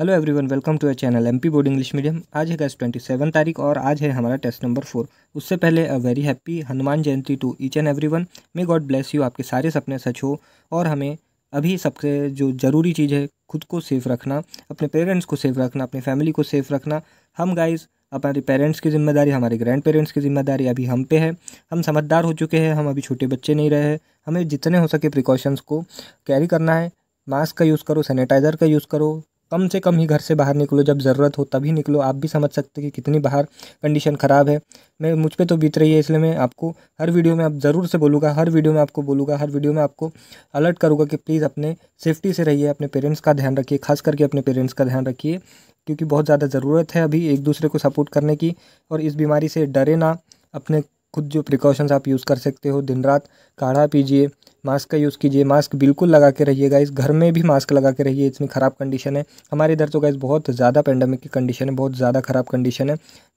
hello everyone welcome to our channel MP board English medium आज है gas twenty seven तारीख और आज है हमारा टेस्ट नंबर फोर उससे पहले a very happy Hanuman Jayanti to each and every one may God bless you आपके सारे सपने सच हो और हमें अभी सबसे जो ज़रूरी चीज़ है खुद को सेफ़ रखना अपने पेरेंट्स को सेफ़ रखना अपनी फैमिली को सेफ़ रखना हम गाइज़ हमारे पेरेंट्स की जिम्मेदारी हमारे ग्रैंड पेरेंट्स की जिम्मेदारी अभी हम पे है हम समझदार हो चुके हैं हम अभी छोटे बच्चे नहीं रहे हैं हमें जितने हो सके प्रिकॉशंस को कैरी करना है मास्क का यूज़ करो सैनिटाइज़र का यूज़ करो कम से कम ही घर से बाहर निकलो जब ज़रूरत हो तभी निकलो आप भी समझ सकते कि कितनी बाहर कंडीशन ख़राब है मैं मुझ पर तो बीत रही है इसलिए मैं आपको हर वीडियो में आप ज़रूर से बोलूँगा हर वीडियो में आपको बोलूँगा हर वीडियो में आपको अलर्ट करूँगा कि प्लीज़ अपने सेफ्टी से रहिए अपने पेरेंट्स का ध्यान रखिए खास करके अपने पेरेंट्स का ध्यान रखिए क्योंकि बहुत ज़्यादा ज़रूरत है अभी एक दूसरे को सपोर्ट करने की और इस बीमारी से डरे ना अपने खुद जो प्रिकॉशंस आप यूज़ कर सकते हो दिन रात काढ़ा पीजिए मास्क का यूज़ कीजिए मास्क बिल्कुल लगा के रहिए गाइस घर में भी मास्क लगा के रहिए इतनी ख़राब कंडीशन है हमारे इधर तो गाइस बहुत ज़्यादा पेंडेमिक की कंडीशन है बहुत ज़्यादा ख़राब कंडीशन है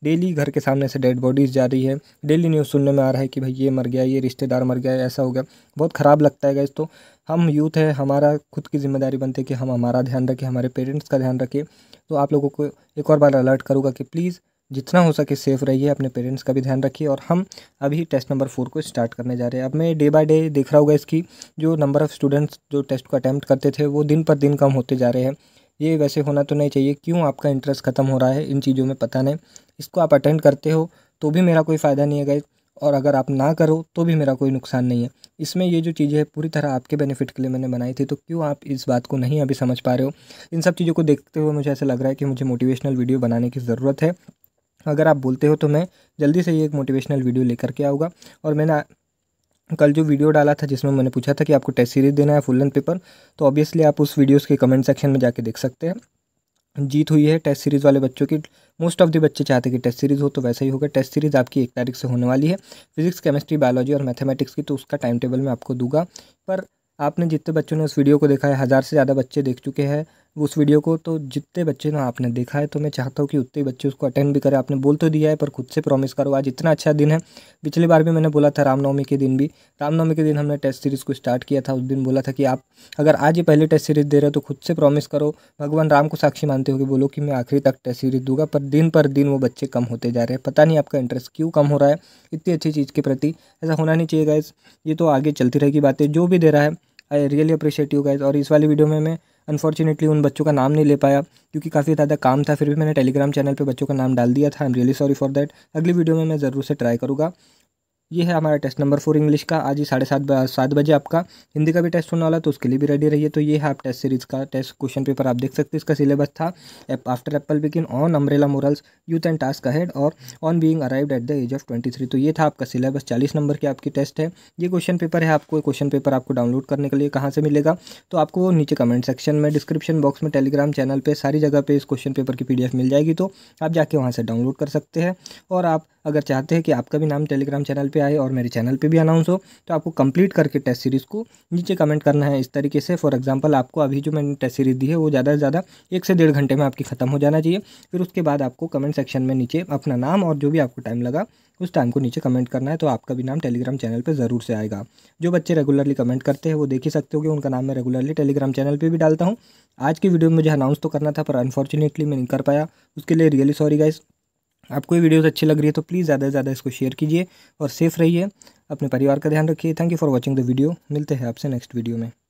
डेली घर के सामने से डेड बॉडीज़ जा रही है डेली न्यूज़ सुनने में आ रहा है कि भाई ये मर गया ये रिश्तेदार मर गया ऐसा हो गया बहुत ख़राब लगता है गाइस तो हम यूथ है हमारा खुद की जिम्मेदारी बनती है कि हम हमारा ध्यान रखें हमारे पेरेंट्स का ध्यान रखें तो आप लोगों को एक और बार अलर्ट करूँगा कि प्लीज़ जितना हो सके सेफ़ रहिए अपने पेरेंट्स का भी ध्यान रखिए और हम अभी टेस्ट नंबर फोर को स्टार्ट करने जा रहे हैं अब मैं डे बाय डे देख रहा होगा इसकी जो नंबर ऑफ़ स्टूडेंट्स जो टेस्ट को अटैम्प्ट करते थे वो दिन पर दिन कम होते जा रहे हैं ये वैसे होना तो नहीं चाहिए क्यों आपका इंटरेस्ट ख़त्म हो रहा है इन चीज़ों में पता नहीं इसको आप अटेंड करते हो तो भी मेरा कोई फ़ायदा नहीं है गए और अगर आप ना करो तो भी मेरा कोई नुकसान नहीं है इसमें ये जो चीज़ें हैं पूरी तरह आपके बेनिफिट के लिए मैंने बनाई थी तो क्यों आप इस बात को नहीं अभी समझ पा रहे हो इन सब चीज़ों को देखते हुए मुझे ऐसा लग रहा है कि मुझे मोटिवेशनल वीडियो बनाने की ज़रूरत है अगर आप बोलते हो तो मैं जल्दी से ये एक मोटिवेशनल वीडियो लेकर के आऊँगा और मैंने कल जो वीडियो डाला था जिसमें मैंने पूछा था कि आपको टेस्ट सीरीज देना है फुल लेंथ पेपर तो ऑब्वियसली आप उस वीडियोस के कमेंट सेक्शन में जाके देख सकते हैं जीत हुई है टेस्ट सीरीज़ वाले बच्चों की मोस्ट ऑफ दी बच्चे चाहते कि टेस्ट सीरीज़ हो तो वैसा ही होगा टेस्ट सीरीज़ आपकी एक तारीख से होने वाली है फिजिक्स केमिस्ट्री बायोलॉजी और मैथमेटिक्स की तो उसका टाइम टेबल मैं आपको दूंगा पर आपने जितने बच्चों ने उस वीडियो को देखा है हज़ार से ज़्यादा बच्चे देख चुके हैं उस वीडियो को तो जितने बच्चे ना आपने देखा है तो मैं चाहता हूँ कि उतने बच्चे उसको अटेंड भी करें आपने बोल तो दिया है पर खुद से प्रॉमिस करो आज इतना अच्छा दिन है पिछली बार भी मैंने बोला था रामनवमी के दिन भी रामनवमी के दिन हमने टेस्ट सीरीज़ को स्टार्ट किया था उस दिन बोला था कि आप अगर आज ही पहले टेस्ट सीरीज़ दे रहे हो तो खुद से प्रॉमिस करो भगवान राम को साक्षी मानते हो कि बोलो कि मैं आखिरी तक टेस्ट सीरीज़ दूंगा पर दिन पर दिन वो बच्चे कम होते जा रहे हैं पता नहीं आपका इंटरेस्ट क्यों कम हो रहा है इतनी अच्छी चीज़ के प्रति ऐसा होना नहीं चाहिए गाइज ये तो आगे चलती रहेगी बातें जो भी दे रहा है I really appreciate you guys और इस वाली वीडियो में मैं अनफॉर्चुनेटली उन बच्चों का नाम नहीं ले पाया क्योंकि काफ़ी ज़्यादा काम था फिर भी मैंने टेलीग्राम चैनल पे बच्चों का नाम डाल दिया था I am really sorry for that अगली वीडियो में मैं ज़रूर से ट्राई करूँगा ये है हमारा टेस्ट नंबर फोर इंग्लिश का आज ही साढ़े सात सात बजे आपका हिंदी का भी टेस्ट होने वाला तो उसके लिए भी रेडी रहिए तो ये है आप टेस्ट सीरीज़ का टेस्ट क्वेश्चन पेपर आप देख सकते हैं इसका सिलेबस था after apple begin on umbrella morals youth and task ahead और on being arrive at the age of twenty three तो ये था आपका सिलेबस चालीस नंबर की आपकी टेस्ट है ये क्वेश्चन पेपर है आपको क्वेश्चन पेपर आपको डाउनलोड करने के लिए कहाँ से मिलेगा तो आपको नीचे कमेंट सेक्शन में डिस्क्रिप्शन बॉक्स में टेलीग्राम चैनल पर सारी जगह पर इस क्वेश्चन पेपर की पी मिल जाएगी तो आप जाके वहाँ से डाउनलोड कर सकते हैं और आप अगर चाहते हैं कि आपका भी नाम टेलीग्राम चैनल पे आए और मेरे चैनल पे भी अनाउंस हो तो आपको कंप्लीट करके टेस्ट सीरीज़ को नीचे कमेंट करना है इस तरीके से फॉर एग्जांपल आपको अभी जो मैंने टेस्ट सीरीज़ दी है वो ज़्यादा से ज़्यादा एक से डेढ़ घंटे में आपकी खत्म हो जाना चाहिए फिर उसके बाद आपको कमेंट सेक्शन में नीचे अपना नाम और जो भी आपको टाइम लगा उस टाइम को नीचे कमेंट करना है तो आपका भी नाम टेलीग्राम चैनल पर ज़रूर से आएगा जो बच्चे रेगुलरली कमेंट करते हैं वो देख ही सकते हो कि उनका नाम मैं रेगुलरली टेलीग्राम चैनल पर भी डालता हूँ आज की वीडियो में मुझे अनाउंस तो करना था पर अनफॉर्चुनेटली मैं नहीं कर पाया उसके लिए रियली सॉरी गाइस आपको ये वीडियोज़ अच्छी लग रही है तो प्लीज़ ज़्यादा से ज़्यादा इसको शेयर कीजिए और सेफ रहिए अपने परिवार का ध्यान रखिए thank you for watching the video मिलते हैं आपसे नेक्स्ट वीडियो में